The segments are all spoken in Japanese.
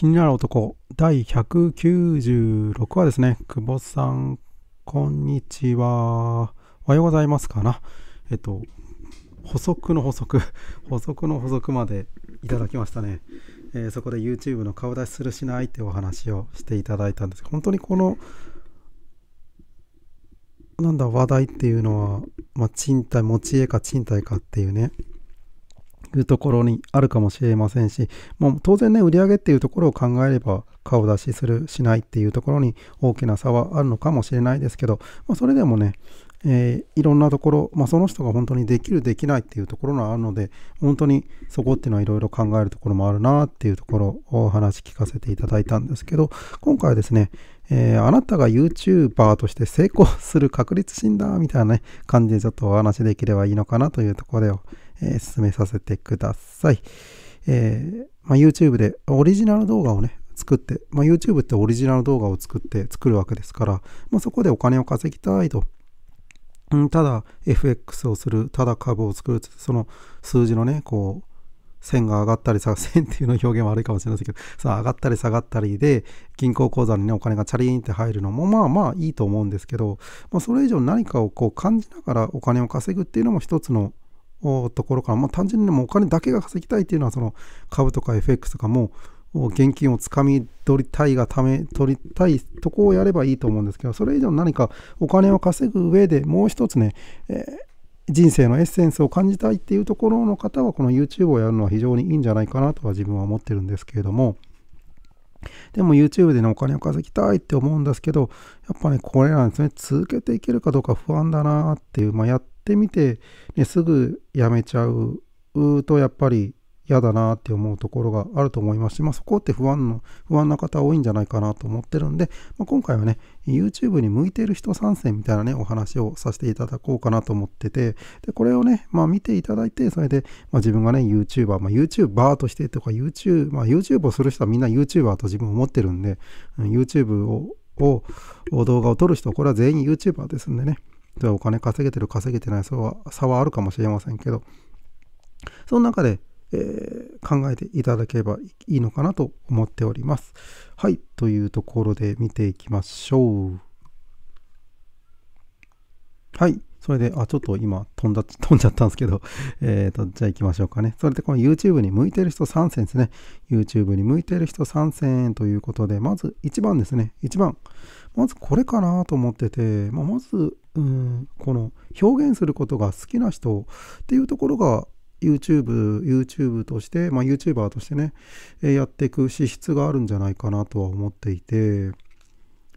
気になる男第196話ですね。久保さん、こんにちは。おはようございますかな。えっと、補足の補足、補足の補足までいただきましたね。えー、そこで YouTube の顔出しするしないってお話をしていただいたんです本当にこの、なんだ、話題っていうのは、まあ、賃貸、持ち家か賃貸かっていうね、いうところにあるかもしれませんし、もう当然ね、売り上げっていうところを考えれば、顔出しする、しないっていうところに大きな差はあるのかもしれないですけど、まあ、それでもね、えー、いろんなところ、まあ、その人が本当にできる、できないっていうところがあるので、本当にそこっていうのはいろいろ考えるところもあるなっていうところをお話聞かせていただいたんですけど、今回はですね、えー、あなたが YouTuber として成功する確率診断みたいな、ね、感じでちょっとお話できればいいのかなというところでえー、進めさせてください。えー、まあ、YouTube でオリジナル動画をね、作って、まあ、YouTube ってオリジナル動画を作って作るわけですから、まあ、そこでお金を稼ぎたいと。うん、ただ FX をする、ただ株を作る、その数字のね、こう、線が上がったり下がっ線っていうの表現悪いかもしれませんけど、さあ上がったり下がったりで、銀行口座にね、お金がチャリーンって入るのも、まあまあいいと思うんですけど、まあ、それ以上何かをこう感じながらお金を稼ぐっていうのも一つのところから、まあ、単純にもお金だけが稼ぎたいというのはその株とか FX とかも現金をつかみ取りたいがため取りたいとこをやればいいと思うんですけどそれ以上何かお金を稼ぐ上でもう一つね、えー、人生のエッセンスを感じたいっていうところの方はこの YouTube をやるのは非常にいいんじゃないかなとは自分は思ってるんですけれども。でも YouTube でね、お金を稼ぎたいって思うんですけど、やっぱね、これなんですね、続けていけるかどうか不安だなっていう、まあ、やってみて、ね、すぐやめちゃうと、やっぱり嫌だなって思うところがあると思いますし、まあ、そこって不安の、不安な方多いんじゃないかなと思ってるんで、まあ、今回はね、YouTube に向いてる人参戦みたいなね、お話をさせていただこうかなと思ってて、で、これをね、まあ見ていただいて、それで、まあ自分がね、YouTuber、まあ YouTuber としてとか YouTube、まあ YouTube をする人はみんな YouTuber と自分思ってるんで、YouTube を、を動画を撮る人これは全員 YouTuber ですんでね、でお金稼げてる稼げてない、それは差はあるかもしれませんけど、その中でえー、考えていただければいいのかなと思っております。はい、というところで見ていきましょう。はい、それで、あ、ちょっと今飛んだ、飛んじゃったんですけど、えっ、ー、と、じゃあ行きましょうかね。それで、この YouTube に向いてる人3選ですね。YouTube に向いてる人3 0ということで、まず1番ですね。1番。まずこれかなと思ってて、まあ、まず、うん、この表現することが好きな人っていうところが、YouTube、YouTube として、まあ、YouTuber としてね、やっていく資質があるんじゃないかなとは思っていて、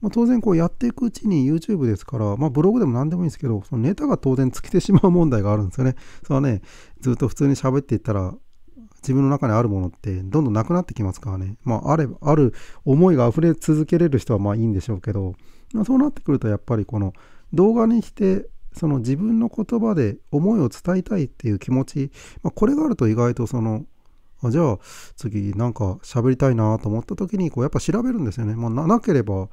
まあ、当然こうやっていくうちに YouTube ですから、まあ、ブログでも何でもいいんですけど、そのネタが当然尽きてしまう問題があるんですよね。それはね、ずっと普通に喋っていったら、自分の中にあるものってどんどんなくなってきますからね。まあ、あれ、ある思いが溢れ続けれる人はまあいいんでしょうけど、まあ、そうなってくるとやっぱりこの動画にしてその自分の言葉で思いを伝えたいっていう気持ち、まあ、これがあると意外とそのあじゃあ次なんか喋りたいなと思った時にこうやっぱ調べるんですよね。まあ、なければ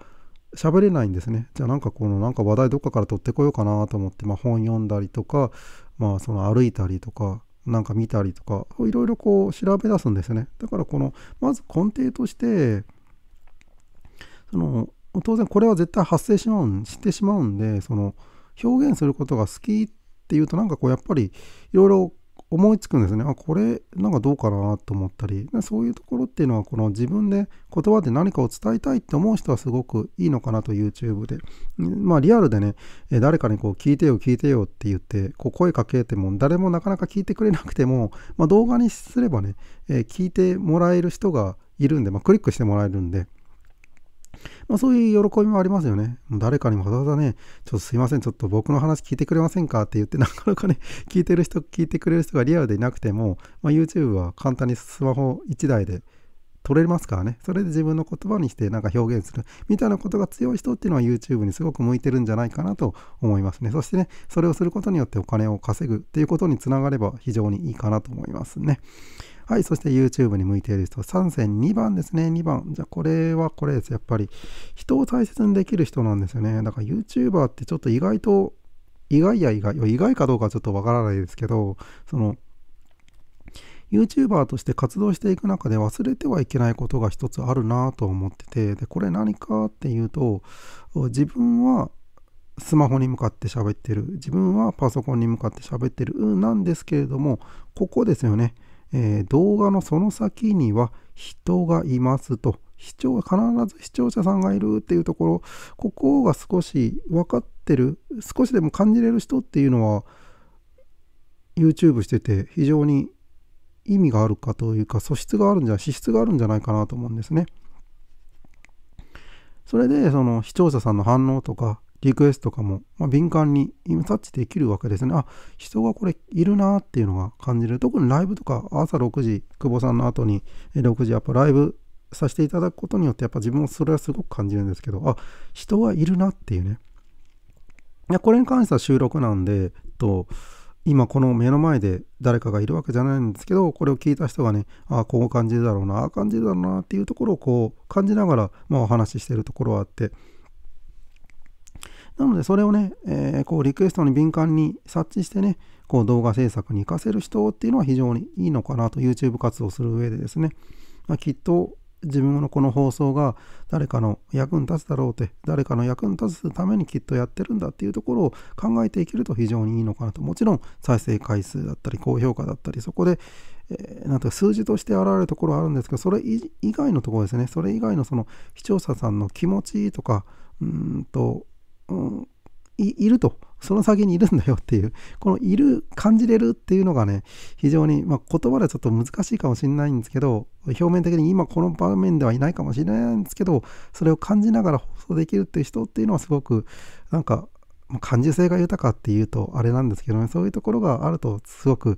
喋れないんですね。じゃあなんかこのなんか話題どっかから取ってこようかなと思って、まあ、本読んだりとか、まあ、その歩いたりとかなんか見たりとかいろいろこう調べ出すんですよね。だからこのまず根底としてその当然これは絶対発生しまうしてしまうんでその。表現することが好きっていうとなんかこうやっぱりいろいろ思いつくんですねあこれなんかどうかなと思ったりそういうところっていうのはこの自分で言葉で何かを伝えたいって思う人はすごくいいのかなと YouTube でまあリアルでね誰かにこう聞いてよ聞いてよって言ってこう声かけても誰もなかなか聞いてくれなくても、まあ、動画にすればね聞いてもらえる人がいるんで、まあ、クリックしてもらえるんでまあ、そういう喜びもありますよね。誰かにもわざわざね、ちょっとすいません、ちょっと僕の話聞いてくれませんかって言って、なかなかね、聞いてる人、聞いてくれる人がリアルでいなくても、まあ、YouTube は簡単にスマホ1台で撮れますからね、それで自分の言葉にしてなんか表現するみたいなことが強い人っていうのは YouTube にすごく向いてるんじゃないかなと思いますね。そしてね、それをすることによってお金を稼ぐっていうことにつながれば非常にいいかなと思いますね。はい、そして YouTube に向いている人、3選2番ですね、2番。じゃあこれはこれです。やっぱり人を大切にできる人なんですよね。だから YouTuber ってちょっと意外と、意外や意外、意外かどうかちょっとわからないですけど、その、YouTuber として活動していく中で忘れてはいけないことが一つあるなと思ってて、で、これ何かっていうと、自分はスマホに向かって喋ってる、自分はパソコンに向かって喋ってる、うん、なんですけれども、ここですよね。えー、動画のその先には人がいますと、視聴は必ず視聴者さんがいるっていうところ、ここが少し分かってる、少しでも感じれる人っていうのは、YouTube してて非常に意味があるかというか素質があるんじゃ資質があるんじゃないかなと思うんですね。それでその視聴者さんの反応とかリクエストとかも、まあ、敏感に今ッチできるわけですね。あ、人がこれいるなっていうのが感じる。特にライブとか朝6時、久保さんの後に6時やっぱライブさせていただくことによってやっぱ自分もそれはすごく感じるんですけど、あ、人はいるなっていうね。いやこれに関しては収録なんで、と、今この目の前で誰かがいるわけじゃないんですけどこれを聞いた人がねああこう感じるだろうなああ感じるだろうなっていうところをこう感じながら、まあ、お話ししてるところはあってなので、それをね、えー、こう、リクエストに敏感に察知してね、こう、動画制作に活かせる人っていうのは非常にいいのかなと、YouTube 活動する上でですね、まあ、きっと自分のこの放送が誰かの役に立つだろうって、誰かの役に立つためにきっとやってるんだっていうところを考えていけると非常にいいのかなと。もちろん再生回数だったり、高評価だったり、そこで、えなんていうか数字として現れるところはあるんですけど、それ以外のところですね、それ以外のその視聴者さんの気持ちとか、うんと、うん、いると。その先にいるんだよっていう、このいる、感じれるっていうのがね、非常に、まあ、言葉ではちょっと難しいかもしれないんですけど、表面的に今この場面ではいないかもしれないんですけど、それを感じながら放送できるっていう人っていうのはすごく、なんか、感受性が豊かっていうとあれなんですけどね、そういうところがあるとすごく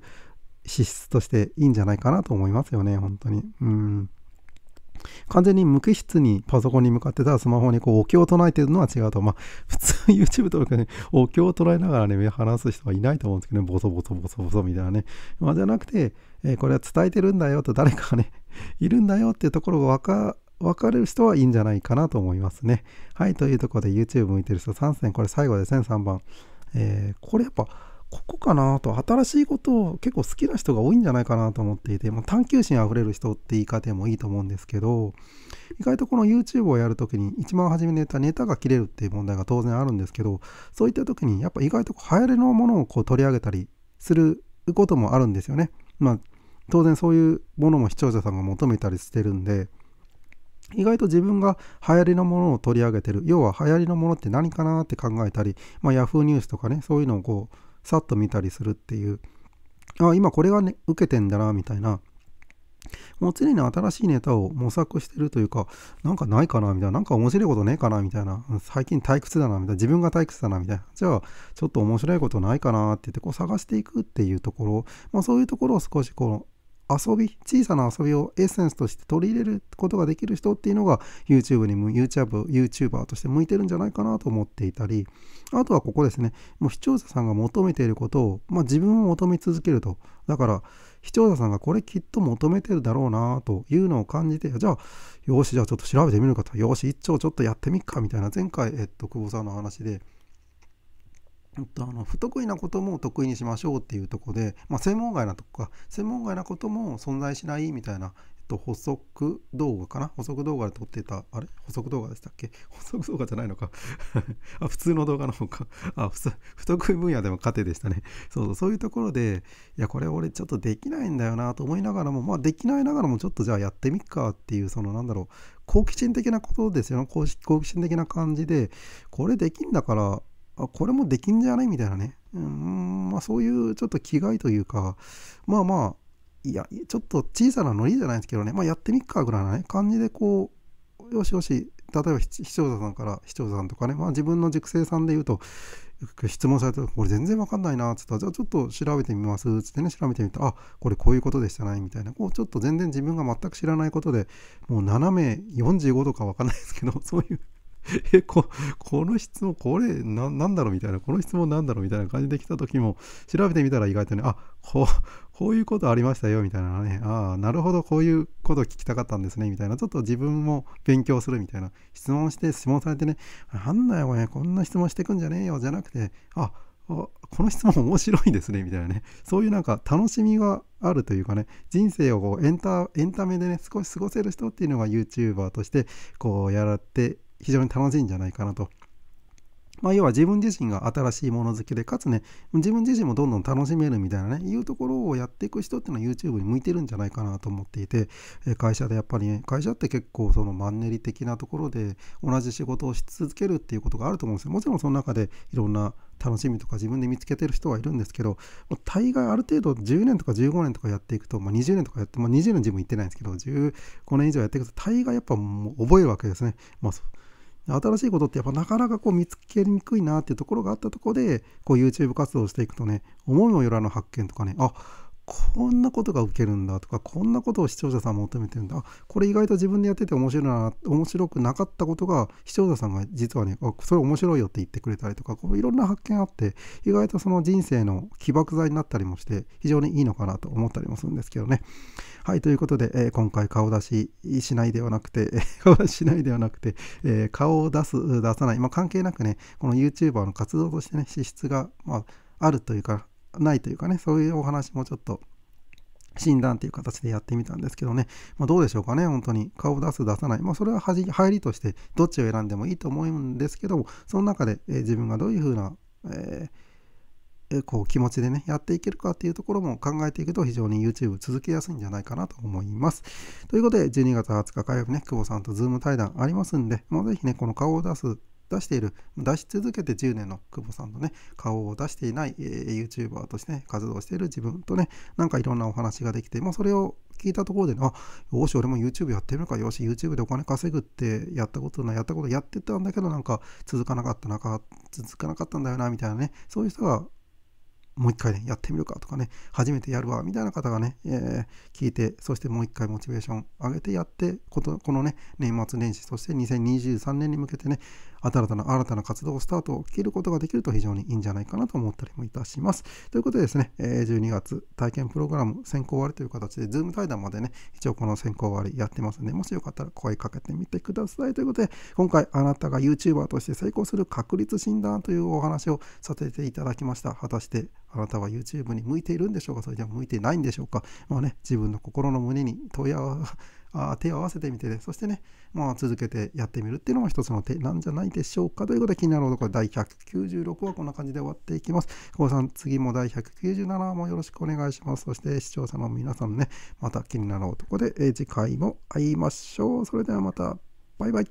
資質としていいんじゃないかなと思いますよね、本当に。うん。完全に無機質にパソコンに向かってたらスマホにこうお経を唱えてるのは違うと、まあ、普通 YouTube とかね、お経を唱えながらね、話す人はいないと思うんですけどね、ボソボソボソボソみたいなね。まあ、じゃなくて、えー、これは伝えてるんだよと誰かがね、いるんだよっていうところが分か分かれる人はいいんじゃないかなと思いますね。はい、というところで YouTube 向いてる人3選、これ最後ですね、3番。えー、これやっぱ、ここかなと、新しいことを結構好きな人が多いんじゃないかなと思っていて、まあ、探求心あふれる人って言い方でもいいと思うんですけど、意外とこの YouTube をやるときに一番初めに言ったネタが切れるっていう問題が当然あるんですけど、そういったときにやっぱ意外と流行りのものをこう取り上げたりすることもあるんですよね。まあ、当然そういうものも視聴者さんが求めたりしてるんで、意外と自分が流行りのものを取り上げてる。要は流行りのものって何かなって考えたり、まあ、Yahoo ニュースとかね、そういうのをこう、さっと見たりするっていう、あ、今これがね、受けてんだな、みたいな。もう常に新しいネタを模索してるというか、なんかないかな、みたいな。なんか面白いことねえかな、みたいな。最近退屈だな、みたいな。自分が退屈だな、みたいな。じゃあ、ちょっと面白いことないかな、って言って、こう探していくっていうところ、まあそういうところを少しこう、遊び、小さな遊びをエッセンスとして取り入れることができる人っていうのが YouTube にも YouTube、YouTuber として向いてるんじゃないかなと思っていたり、あとはここですね、もう視聴者さんが求めていることを、まあ、自分を求め続けると。だから、視聴者さんがこれきっと求めてるだろうなというのを感じて、じゃあ、よし、じゃあちょっと調べてみるかと。よし、一丁ちょっとやってみっかみたいな、前回、えっと、久保さんの話で、あの不得意なことも得意にしましょうっていうとこで、まあ、専門外なとこか専門外なことも存在しないみたいな、えっと、補足動画かな補足動画で撮ってたあれ補足動画でしたっけ 補足動画じゃないのか あ普通の動画の方かあ不得意分野でも糧でしたねそうそうそういうところでいやこれ俺ちょっとできないんだよなと思いながらもまあできないながらもちょっとじゃあやってみっかっていうそのなんだろう好奇心的なことですよね好奇心的な感じでこれできんだからあ、これもできんじゃないみたいなね。うん、まあそういうちょっと気概というか、まあまあ、いや、ちょっと小さなノリじゃないですけどね、まあやってみっかぐらいなね、感じでこう、よしよし、例えば視聴者さんから視聴者さんとかね、まあ自分の熟成さんで言うと、質問されたら、これ全然わかんないな、つったら、じゃあちょっと調べてみます、つってね、調べてみたら、あ、これこういうことでしたね、みたいな、こうちょっと全然自分が全く知らないことで、もう斜め45度かわかんないですけど、そういうえここの質問これななんだろうみたいなこの質問なんだろうみたいな感じで来た時も調べてみたら意外とねあこうこういうことありましたよみたいなねああなるほどこういうこと聞きたかったんですねみたいなちょっと自分も勉強するみたいな質問して質問されてねなんだよこれこんな質問してくんじゃねえよじゃなくてあこの質問面白いですねみたいなねそういうなんか楽しみがあるというかね人生をこうエンタエンタメでね少し過ごせる人っていうのが YouTuber としてこうやらって非常に楽しいんじゃないかなと。まあ、要は自分自身が新しいもの好きで、かつね、自分自身もどんどん楽しめるみたいなね、いうところをやっていく人っていうのは YouTube に向いてるんじゃないかなと思っていて、会社でやっぱりね、会社って結構そのマンネリ的なところで同じ仕事をし続けるっていうことがあると思うんですよ。もちろんその中でいろんな楽しみとか自分で見つけてる人はいるんですけど、大概ある程度10年とか15年とかやっていくと、まあ、20年とかやって、まあ、20年自分行ってないんですけど、15年以上やっていくと大概やっぱもう覚えるわけですね。まあ新しいことってやっぱなかなかこう見つけにくいなっていうところがあったところでこう YouTube 活動をしていくとね思いもよらぬ発見とかねあこんなことが受けるんだとかこんなことを視聴者さん求めてるんだこれ意外と自分でやってて面白いな面白くなかったことが視聴者さんが実はねあそれ面白いよって言ってくれたりとかこういろんな発見あって意外とその人生の起爆剤になったりもして非常にいいのかなと思ったりもするんですけどねはい、ということで、えー、今回顔出ししないではなくて、顔出しないではなくて、えー、顔を出す、出さない、まあ、関係なくね、この YouTuber の活動としてね、資質が、まあ、あるというか、ないというかね、そういうお話もちょっと診断という形でやってみたんですけどね、まあ、どうでしょうかね、本当に。顔を出す、出さない。まあ、それは入りとして、どっちを選んでもいいと思うんですけども、その中で、えー、自分がどういうふうな、えーこう気持ちでね、やっていけるかっていうところも考えていくと非常に YouTube 続けやすいんじゃないかなと思います。ということで、12月20日火曜日ね、久保さんと Zoom 対談ありますんで、もうぜひね、この顔を出す出している、出し続けて10年の久保さんとね、顔を出していない、えー、YouTuber として、ね、活動している自分とね、なんかいろんなお話ができて、まあ、それを聞いたところで、ね、あ、よし、俺も YouTube やってみるか、よし、YouTube でお金稼ぐってやったことな、やったことやってたんだけど、なんか続かなかったな、続かなかったんだよな、みたいなね、そういう人がもう一回ね、やってみるかとかね、初めてやるわ、みたいな方がね、えー、聞いて、そしてもう一回モチベーション上げてやってこと、このね、年末年始、そして2023年に向けてね、新たな、新たな活動をスタートを切ることができると非常にいいんじゃないかなと思ったりもいたします。ということでですね、え12月体験プログラム先行割という形で、ズーム対談までね、一応この先行割やってますんで、もしよかったら声かけてみてください。ということで、今回あなたが YouTuber として成功する確率診断というお話をさせていただきました。果たしてあなたは YouTube に向いているんでしょうかそれじゃ向いてないんでしょうかまあね、自分の心の胸に問い合わあ手を合わせてみて、ね、そしてね、まあ、続けてやってみるっていうのも一つの手なんじゃないでしょうかということで気になるところ第196話こんな感じで終わっていきます。久保さん、次も第197話もよろしくお願いします。そして視聴者の皆さんね、また気になる男で次回も会いましょう。それではまた、バイバイ。